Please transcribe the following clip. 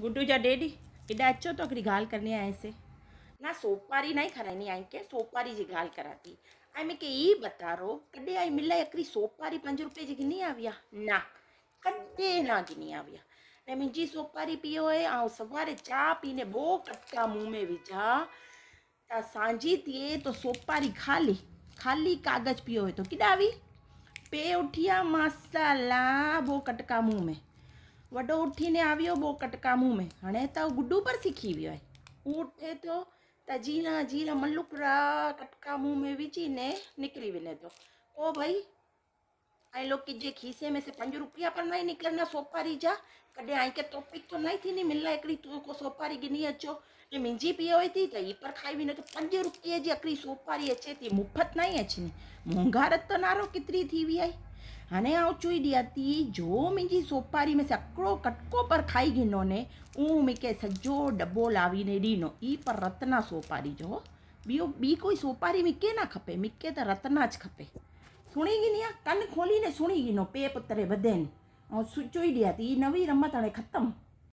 गुड्डू जा डेडी एॾा अचो त गाल ॻाल्हि करणी आयसि न सोपारी न ई खाराईंदी आई के सोपारी जी ॻाल्हि करा थी ऐं ये बता रो कदे आई मिला एक सोपारी पंज रुपये जी गिनी आई आहे न कॾहिं न गिनी आई आहे ने मुंहिंजी सोपारी पीओ है ऐं सवारे चाह पीने बो कटका मुँह में विझा त सांझी थिए तो सोपारी खाली खाली कागज पियो है तो किॾा हुई पे उठिया मसाला बो कटका मुँह में वो उठी ने बो कटका मुँह में हाँ तो गुड्डू पर सीखी वो आहे उठे तो जीरा जीरा मलूपरा कटका मुँह में विझी ने निकिरी वञे थो पोइ भई ऐं लोकी जे खीसे में से पंज रुपया पर नहीं ई सोपारी जा कॾहिं आई के टॉपिक तो नहीं थी नहीं मिलना हिकिड़ी तू को सोपारी गिनी अचो ये मिंजी पी हुई थी तो हीअ पर खाई भी न तो पंज रुपये जी हिकिड़ी सोपारी अचे थी मुफ़्त नहीं ई मुंगारत तो नारो कितनी थी भी आई ಹಣೆಯಾಚುಯ್ದಿಯತಿ ಜೋ मुंहिंजी સોપારી મેં સકડો કટકો પર ખાઈ ગીનો ને હું મૂકે સજ્જો ડબ્બો લાવીને ડીનો એ પર રત્ના સોપારી જો ॿियो ॿी कोई सोपारी मिके न खपे मिके त रतना ज खपे सुणी गिनी आहे कन खोली ने सुणी गिनो पे पुतरे वधनि ऐं सुचो ई ॾिया थी हीअ नवी रमत हाणे ख़तमु